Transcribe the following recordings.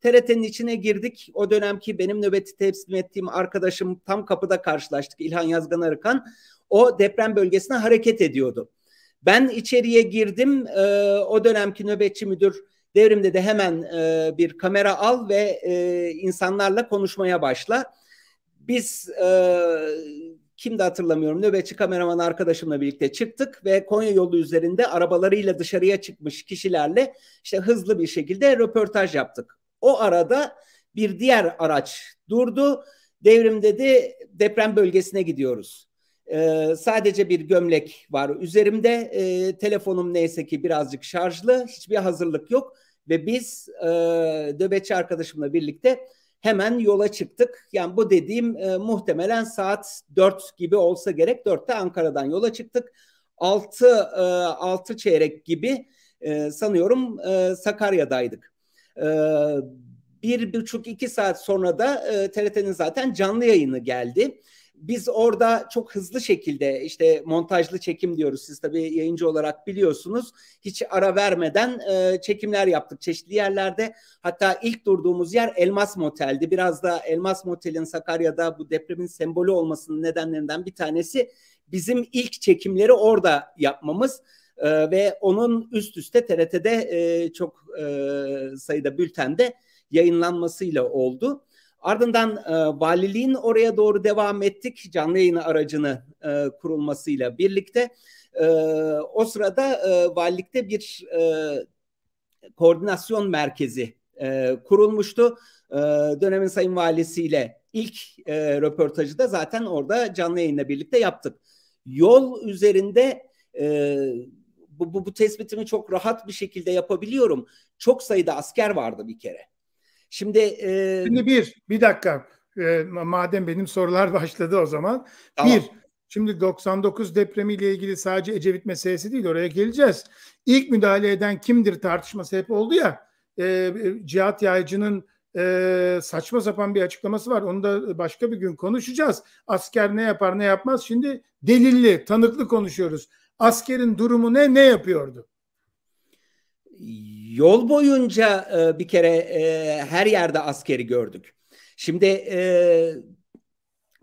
TRT'nin içine girdik. O dönemki benim nöbeti teslim ettiğim arkadaşım tam kapıda karşılaştık İlhan Yazgan Arıkan. O deprem bölgesine hareket ediyordu. Ben içeriye girdim. E, o dönemki nöbetçi müdür devrimde de hemen e, bir kamera al ve e, insanlarla konuşmaya başla. Biz e, kimdi hatırlamıyorum nöbetçi kameraman arkadaşımla birlikte çıktık ve Konya yolu üzerinde arabalarıyla dışarıya çıkmış kişilerle işte hızlı bir şekilde röportaj yaptık. O arada bir diğer araç durdu. Devrim dedi deprem bölgesine gidiyoruz. Ee, sadece bir gömlek var üzerimde. Ee, telefonum neyse ki birazcık şarjlı. Hiçbir hazırlık yok. Ve biz e, döbetçi arkadaşımla birlikte hemen yola çıktık. Yani bu dediğim e, muhtemelen saat 4 gibi olsa gerek. 4'te Ankara'dan yola çıktık. 6, e, 6 çeyrek gibi e, sanıyorum e, Sakarya'daydık. Ee, bir buçuk iki saat sonra da e, TRT'nin zaten canlı yayını geldi. Biz orada çok hızlı şekilde işte montajlı çekim diyoruz. Siz tabii yayıncı olarak biliyorsunuz. Hiç ara vermeden e, çekimler yaptık çeşitli yerlerde. Hatta ilk durduğumuz yer Elmas Motel'di. Biraz da Elmas Motel'in Sakarya'da bu depremin sembolü olmasının nedenlerinden bir tanesi bizim ilk çekimleri orada yapmamız. Ee, ve onun üst üste TRT'de e, çok e, sayıda bültende yayınlanmasıyla oldu. Ardından e, valiliğin oraya doğru devam ettik canlı yayın aracını e, kurulmasıyla birlikte. E, o sırada e, valilikte bir e, koordinasyon merkezi e, kurulmuştu. E, dönemin sayın valisiyle ilk e, röportajı da zaten orada canlı yayınla birlikte yaptık. Yol üzerinde e, bu, bu, bu tespitimi çok rahat bir şekilde yapabiliyorum. Çok sayıda asker vardı bir kere. Şimdi e... şimdi bir bir dakika e, madem benim sorular başladı o zaman tamam. bir şimdi 99 depremiyle ilgili sadece Ecevit meselesi değil oraya geleceğiz. İlk müdahale eden kimdir tartışması hep oldu ya e, e, Cihat Yaycı'nın e, saçma sapan bir açıklaması var. Onu da başka bir gün konuşacağız. Asker ne yapar ne yapmaz. Şimdi delilli, tanıklı konuşuyoruz askerin durumu ne, ne yapıyordu? Yol boyunca e, bir kere e, her yerde askeri gördük. Şimdi e,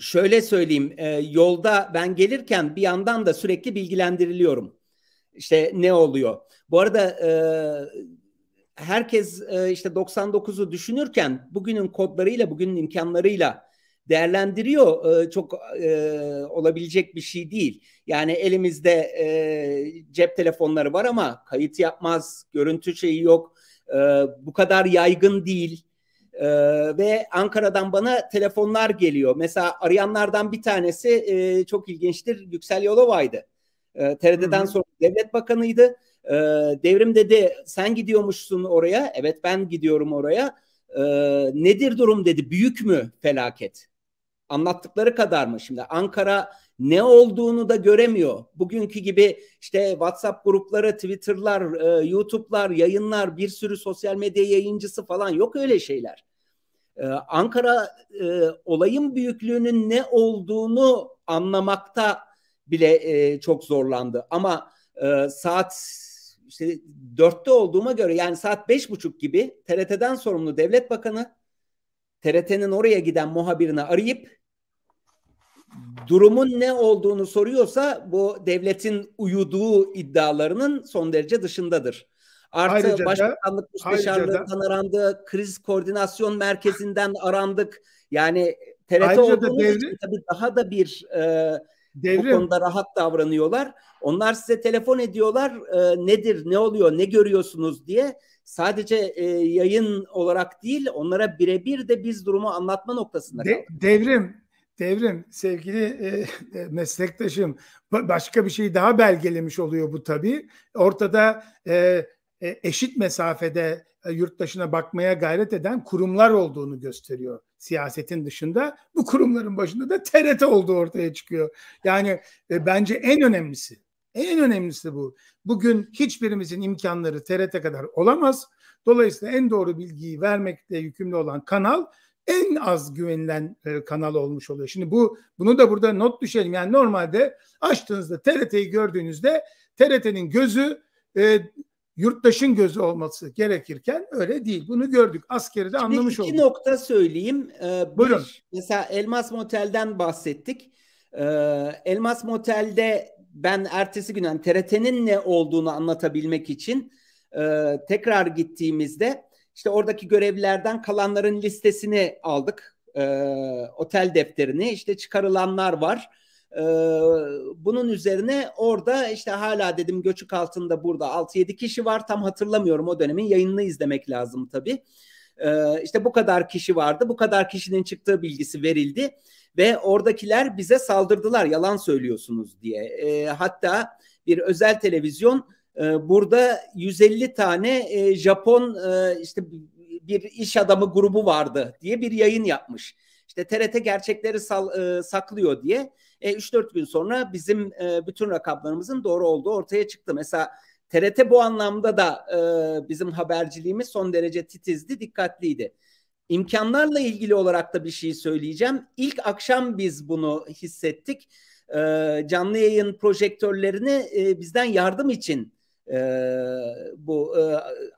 şöyle söyleyeyim, e, yolda ben gelirken bir yandan da sürekli bilgilendiriliyorum. İşte ne oluyor? Bu arada e, herkes e, işte 99'u düşünürken bugünün kodlarıyla, bugünün imkanlarıyla değerlendiriyor. E, çok e, olabilecek bir şey değil. Yani elimizde e, cep telefonları var ama kayıt yapmaz, görüntü şeyi yok. E, bu kadar yaygın değil. Ee, ve Ankara'dan bana telefonlar geliyor. Mesela arayanlardan bir tanesi e, çok ilginçtir. Yüksel Yolova'ydı. E, TRT'den sonra devlet bakanıydı. E, devrim dedi sen gidiyormuşsun oraya. Evet ben gidiyorum oraya. E, nedir durum dedi. Büyük mü felaket? anlattıkları kadar mı? Şimdi Ankara ne olduğunu da göremiyor. Bugünkü gibi işte WhatsApp grupları, Twitter'lar, e, YouTube'lar, yayınlar, bir sürü sosyal medya yayıncısı falan yok öyle şeyler. E, Ankara e, olayın büyüklüğünün ne olduğunu anlamakta bile e, çok zorlandı. Ama e, saat işte dörtte olduğuma göre yani saat beş buçuk gibi TRT'den sorumlu devlet bakanı TRT'nin oraya giden muhabirine arayıp durumun ne olduğunu soruyorsa bu devletin uyuduğu iddialarının son derece dışındadır. Artı ayrıca başbakanlık müsteşarlığından arandı, kriz koordinasyon merkezinden arandık. Yani TRT olduğunuz devrim, için tabii daha da bir e, devrim, bu konuda rahat davranıyorlar. Onlar size telefon ediyorlar e, nedir, ne oluyor, ne görüyorsunuz diye. Sadece e, yayın olarak değil onlara birebir de biz durumu anlatma noktasında. De, kaldık. devrim Devrim, sevgili e, e meslektaşım, başka bir şey daha belgelemiş oluyor bu tabii. Ortada e, e eşit mesafede e, yurttaşına bakmaya gayret eden kurumlar olduğunu gösteriyor siyasetin dışında. Bu kurumların başında da TRT olduğu ortaya çıkıyor. Yani e, bence en önemlisi, en önemlisi bu. Bugün hiçbirimizin imkanları TRT kadar olamaz. Dolayısıyla en doğru bilgiyi vermekle yükümlü olan kanal en az güvenilen e, kanal olmuş oluyor. Şimdi bu bunu da burada not düşelim. Yani normalde açtığınızda TRT'yi gördüğünüzde TRT'nin gözü e, yurttaşın gözü olması gerekirken öyle değil. Bunu gördük. Askeri de anlamış olduk. İki nokta söyleyeyim. Ee, bir, Buyurun. Mesela Elmas Motel'den bahsettik. Ee, Elmas Motel'de ben ertesi gün yani TRT'nin ne olduğunu anlatabilmek için e, tekrar gittiğimizde işte oradaki görevlilerden kalanların listesini aldık. E, otel defterini işte çıkarılanlar var. E, bunun üzerine orada işte hala dedim göçük altında burada 6-7 kişi var. Tam hatırlamıyorum o dönemin yayınını izlemek lazım tabii. E, işte bu kadar kişi vardı. Bu kadar kişinin çıktığı bilgisi verildi ve oradakiler bize saldırdılar yalan söylüyorsunuz diye. E, hatta bir özel televizyon ee, burada 150 tane e, Japon e, işte bir iş adamı grubu vardı diye bir yayın yapmış. İşte TRT gerçekleri sal, e, saklıyor diye. E, 3-4 gün sonra bizim bütün rakamlarımızın doğru olduğu ortaya çıktı. Mesela TRT bu anlamda da bizim haberciliğimiz son derece titizdi, dikkatliydi. İmkanlarla ilgili olarak da bir şey söyleyeceğim. İlk akşam biz bunu hissettik. Canlı yayın projektörlerini bizden yardım için e, bu e,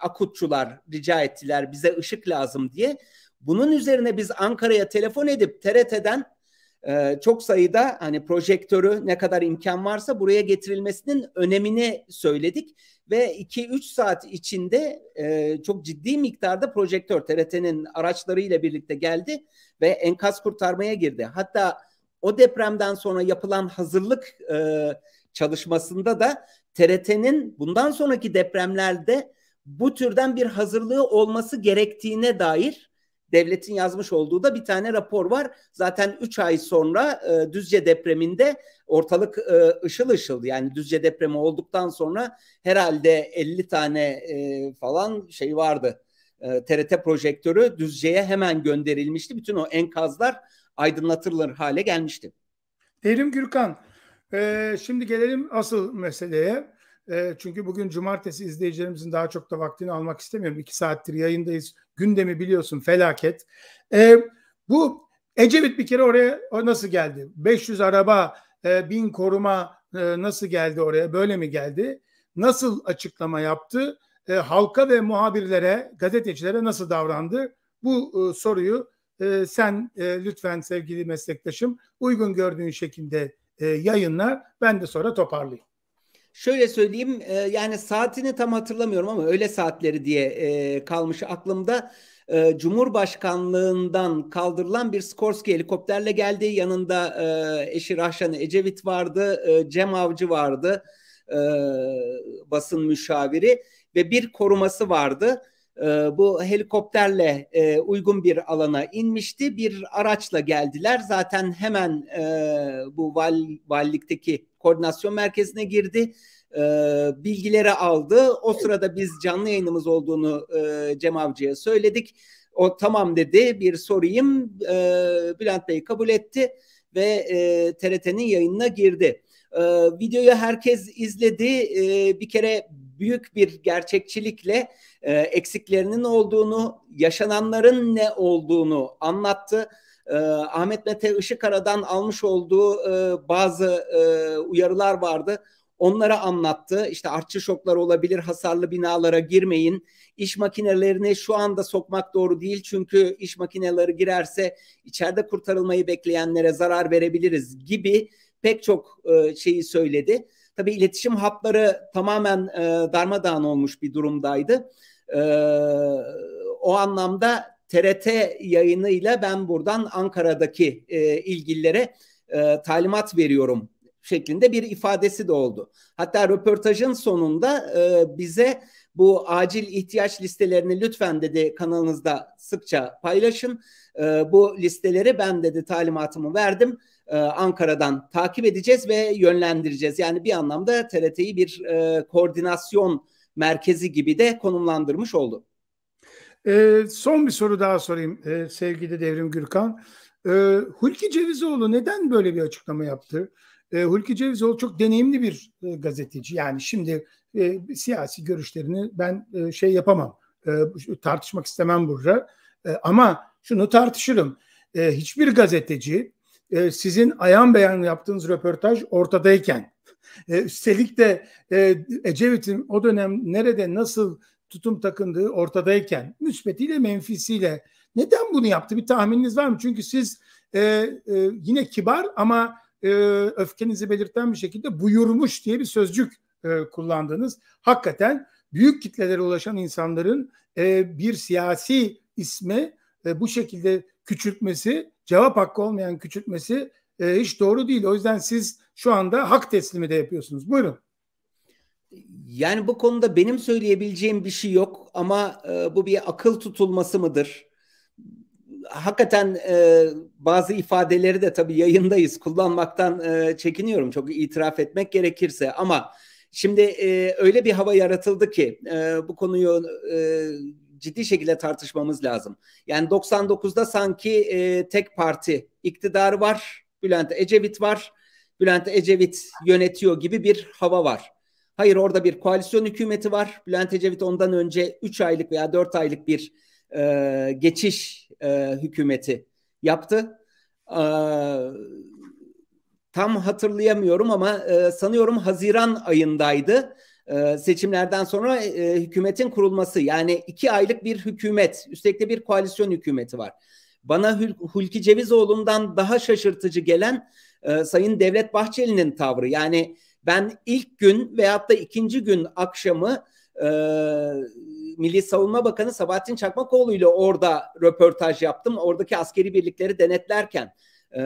akutçular rica ettiler bize ışık lazım diye. Bunun üzerine biz Ankara'ya telefon edip TRT'den e, çok sayıda hani projektörü ne kadar imkan varsa buraya getirilmesinin önemini söyledik ve 2-3 saat içinde e, çok ciddi miktarda projektör TRT'nin araçlarıyla birlikte geldi ve enkaz kurtarmaya girdi. Hatta o depremden sonra yapılan hazırlık e, çalışmasında da TRT'nin bundan sonraki depremlerde bu türden bir hazırlığı olması gerektiğine dair devletin yazmış olduğu da bir tane rapor var. Zaten 3 ay sonra e, Düzce depreminde ortalık e, ışıl ışıldı. Yani Düzce depremi olduktan sonra herhalde 50 tane e, falan şey vardı. E, TRT projektörü Düzce'ye hemen gönderilmişti. Bütün o enkazlar aydınlatılır hale gelmişti. Derim Gürkan, ee, şimdi gelelim asıl meseleye. Ee, çünkü bugün cumartesi izleyicilerimizin daha çok da vaktini almak istemiyorum. İki saattir yayındayız. Gündemi biliyorsun felaket. Ee, bu Ecevit bir kere oraya nasıl geldi? 500 araba, e, 1000 koruma e, nasıl geldi oraya? Böyle mi geldi? Nasıl açıklama yaptı? E, halka ve muhabirlere, gazetecilere nasıl davrandı? Bu e, soruyu e, sen e, lütfen sevgili meslektaşım uygun gördüğün şekilde e, yayınlar. Ben de sonra toparlayayım. Şöyle söyleyeyim e, yani saatini tam hatırlamıyorum ama öğle saatleri diye e, kalmış aklımda. E, Cumhurbaşkanlığından kaldırılan bir Skorsky helikopterle geldi. Yanında e, eşi Rahşan Ecevit vardı, e, Cem Avcı vardı, e, basın müşaviri ve bir koruması vardı e, bu helikopterle e, uygun bir alana inmişti. Bir araçla geldiler. Zaten hemen e, bu val, valilikteki koordinasyon merkezine girdi. E, bilgileri aldı. O sırada biz canlı yayınımız olduğunu e, Cem Avcı'ya söyledik. O tamam dedi bir sorayım. E, Bülent Bey kabul etti ve e, TRT'nin yayınına girdi. E, videoyu herkes izledi. E, bir kere büyük bir gerçekçilikle e, eksiklerinin olduğunu, yaşananların ne olduğunu anlattı. E, Ahmet Mete Işıkara'dan almış olduğu e, bazı e, uyarılar vardı. Onları anlattı. İşte artçı şoklar olabilir, hasarlı binalara girmeyin. İş makinelerini şu anda sokmak doğru değil çünkü iş makineleri girerse içeride kurtarılmayı bekleyenlere zarar verebiliriz gibi pek çok e, şeyi söyledi. Tabii iletişim hatları tamamen e, darmadağın olmuş bir durumdaydı. E, o anlamda TRT yayınıyla ben buradan Ankara'daki e, ilgililere e, talimat veriyorum şeklinde bir ifadesi de oldu. Hatta röportajın sonunda e, bize bu acil ihtiyaç listelerini lütfen dedi kanalınızda sıkça paylaşın. E, bu listeleri ben dedi talimatımı verdim. E, Ankara'dan takip edeceğiz ve yönlendireceğiz. Yani bir anlamda TRT'yi bir e, koordinasyon merkezi gibi de konumlandırmış oldu. E, son bir soru daha sorayım e, sevgili Devrim Gürkan. E, Hulki Cevizoğlu neden böyle bir açıklama yaptı? E, Hulki Cevizoğlu çok deneyimli bir e, gazeteci. Yani şimdi e, siyasi görüşlerini ben e, şey yapamam, tartışmak istemem burada. ama şunu tartışırım. hiçbir gazeteci sizin ayan beyan yaptığınız röportaj ortadayken, üstelik de e, Ecevit'in o dönem nerede nasıl tutum takındığı ortadayken, müsbetiyle menfisiyle neden bunu yaptı bir tahmininiz var mı? Çünkü siz yine kibar ama e, öfkenizi belirten bir şekilde buyurmuş diye bir sözcük e, kullandınız. Hakikaten büyük kitlelere ulaşan insanların e, bir siyasi ismi e, bu şekilde küçültmesi, cevap hakkı olmayan küçültmesi e, hiç doğru değil. O yüzden siz şu anda hak teslimi de yapıyorsunuz. Buyurun. Yani bu konuda benim söyleyebileceğim bir şey yok ama e, bu bir akıl tutulması mıdır? hakikaten e, bazı ifadeleri de tabii yayındayız kullanmaktan e, çekiniyorum çok itiraf etmek gerekirse ama şimdi e, öyle bir hava yaratıldı ki e, bu konuyu e, ciddi şekilde tartışmamız lazım. Yani 99'da sanki e, tek parti iktidar var, Bülent Ecevit var, Bülent Ecevit yönetiyor gibi bir hava var. Hayır orada bir koalisyon hükümeti var. Bülent Ecevit ondan önce 3 aylık veya 4 aylık bir e, geçiş e, hükümeti yaptı. E, tam hatırlayamıyorum ama e, sanıyorum Haziran ayındaydı. E, seçimlerden sonra e, hükümetin kurulması yani iki aylık bir hükümet, üstelik de bir koalisyon hükümeti var. Bana Hül Hulki Cevizoğlu'ndan daha şaşırtıcı gelen e, Sayın Devlet Bahçeli'nin tavrı. Yani ben ilk gün veyahut da ikinci gün akşamı e, Milli Savunma Bakanı Sabahattin Çakmakoğlu ile orada röportaj yaptım. Oradaki askeri birlikleri denetlerken e,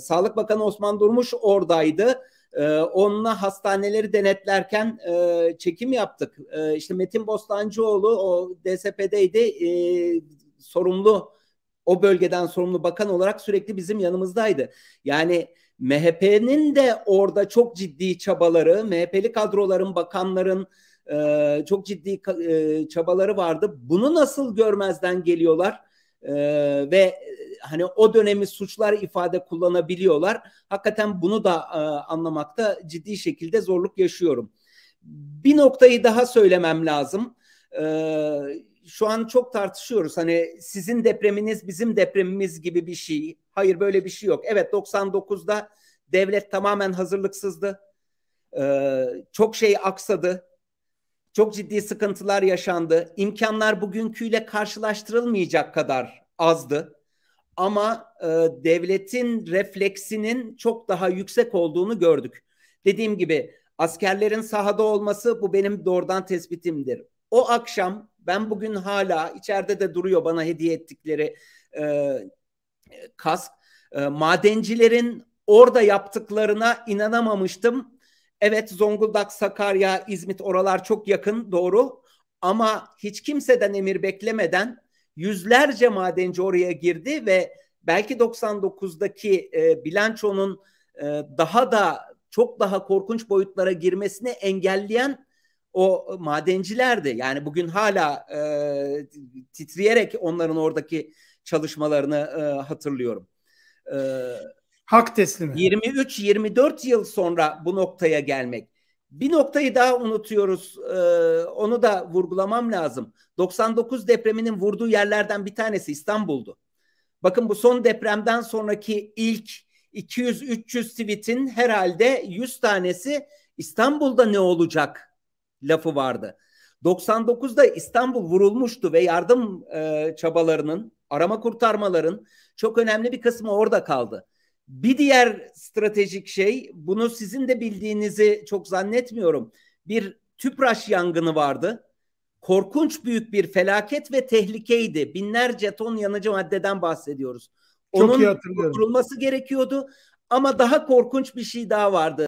Sağlık Bakanı Osman Durmuş oradaydı. E, onunla hastaneleri denetlerken e, çekim yaptık. E, işte Metin Bostancıoğlu o DSP'deydi. E, sorumlu o bölgeden sorumlu bakan olarak sürekli bizim yanımızdaydı. Yani MHP'nin de orada çok ciddi çabaları, MHP'li kadroların, bakanların, e, çok ciddi e, çabaları vardı. Bunu nasıl görmezden geliyorlar e, ve hani o dönemi suçlar ifade kullanabiliyorlar. Hakikaten bunu da e, anlamakta ciddi şekilde zorluk yaşıyorum. Bir noktayı daha söylemem lazım. E, şu an çok tartışıyoruz. Hani sizin depreminiz bizim depremimiz gibi bir şey. Hayır böyle bir şey yok. Evet 99'da devlet tamamen hazırlıksızdı. E, çok şey aksadı çok ciddi sıkıntılar yaşandı. İmkanlar bugünküyle karşılaştırılmayacak kadar azdı. Ama e, devletin refleksinin çok daha yüksek olduğunu gördük. Dediğim gibi askerlerin sahada olması bu benim doğrudan tespitimdir. O akşam ben bugün hala içeride de duruyor bana hediye ettikleri e, kask. E, madencilerin orada yaptıklarına inanamamıştım Evet Zonguldak, Sakarya, İzmit oralar çok yakın doğru ama hiç kimseden emir beklemeden yüzlerce madenci oraya girdi ve belki 99'daki e, bilançonun e, daha da çok daha korkunç boyutlara girmesini engelleyen o madencilerdi. Yani bugün hala e, titreyerek onların oradaki çalışmalarını e, hatırlıyorum. E, Hak teslimi. 23-24 yıl sonra bu noktaya gelmek. Bir noktayı daha unutuyoruz. Ee, onu da vurgulamam lazım. 99 depreminin vurduğu yerlerden bir tanesi İstanbul'du. Bakın bu son depremden sonraki ilk 200-300 tweetin herhalde 100 tanesi İstanbul'da ne olacak lafı vardı. 99'da İstanbul vurulmuştu ve yardım e, çabalarının, arama kurtarmaların çok önemli bir kısmı orada kaldı. Bir diğer stratejik şey bunu sizin de bildiğinizi çok zannetmiyorum. Bir tüpraş yangını vardı. Korkunç büyük bir felaket ve tehlikeydi. Binlerce ton yanıcı maddeden bahsediyoruz. Çok Onun kurulması gerekiyordu ama daha korkunç bir şey daha vardı.